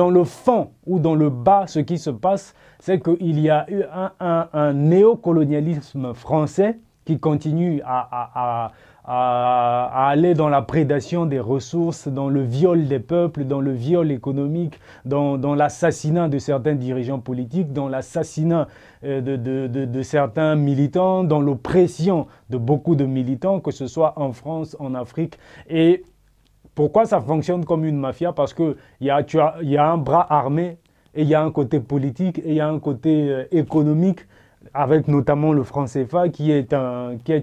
dans le fond ou dans le bas, ce qui se passe, c'est qu'il y a eu un, néocolonialisme français qui continue à, aller dans la prédation des ressources, dans le viol des peuples, dans le viol économique, dans, l'assassinat de certains dirigeants politiques, dans l'assassinat euh, de, de, certains militants, dans l'oppression de beaucoup de militants, que ce soit en France, en Afrique. Et pourquoi ça fonctionne comme une mafia Parce qu'il y, a, y a un bras armé et il y a un côté politique et il y a un côté euh, économique avec notamment le franc CFA qui est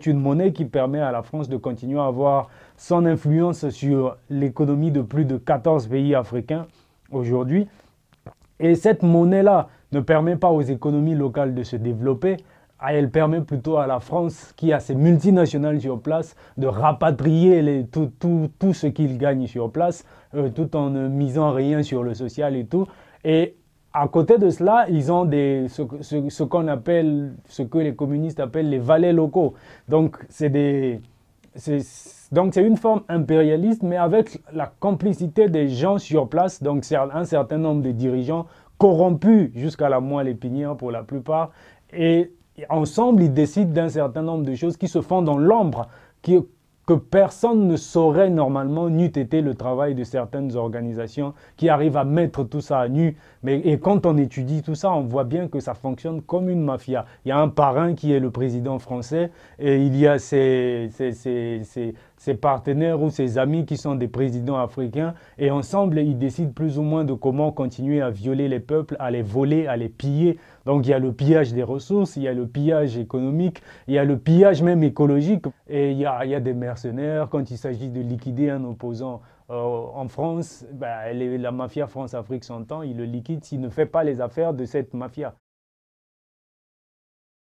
une monnaie qui permet à la France de continuer à avoir son influence sur l'économie de plus de 14 pays africains aujourd'hui. Et cette monnaie-là ne permet pas aux économies locales de se développer, ah, elle permet plutôt à la France, qui a ses multinationales sur place, de rapatrier les, tout, ce qu'ils gagnent sur place, euh, tout en ne misant rien sur le social et tout. Et à côté de cela, ils ont des, ce, qu'on appelle, ce que les communistes appellent les valets locaux. Donc, c'est Donc c'est une forme impérialiste, mais avec la complicité des gens sur place, donc un certain nombre de dirigeants corrompus jusqu'à la moelle épinière pour la plupart, et ensemble, ils décident d'un certain nombre de choses qui se font dans l'ombre, que personne ne saurait normalement, n'eût été le travail de certaines organisations qui arrivent à mettre tout ça à nu. Mais, et quand on étudie tout ça, on voit bien que ça fonctionne comme une mafia. Il y a un parrain qui est le président français et il y a ces ses partenaires ou ses amis qui sont des présidents africains et ensemble, ils décident plus ou moins de comment continuer à violer les peuples, à les voler, à les piller. Donc il y a le pillage des ressources, il y a le pillage économique, il y a le pillage même écologique et il y a, des mercenaires quand il s'agit de liquider un opposant. Euh, en France, ben, la mafia France-Afrique s'entend, il le liquide s'il ne fait pas les affaires de cette mafia.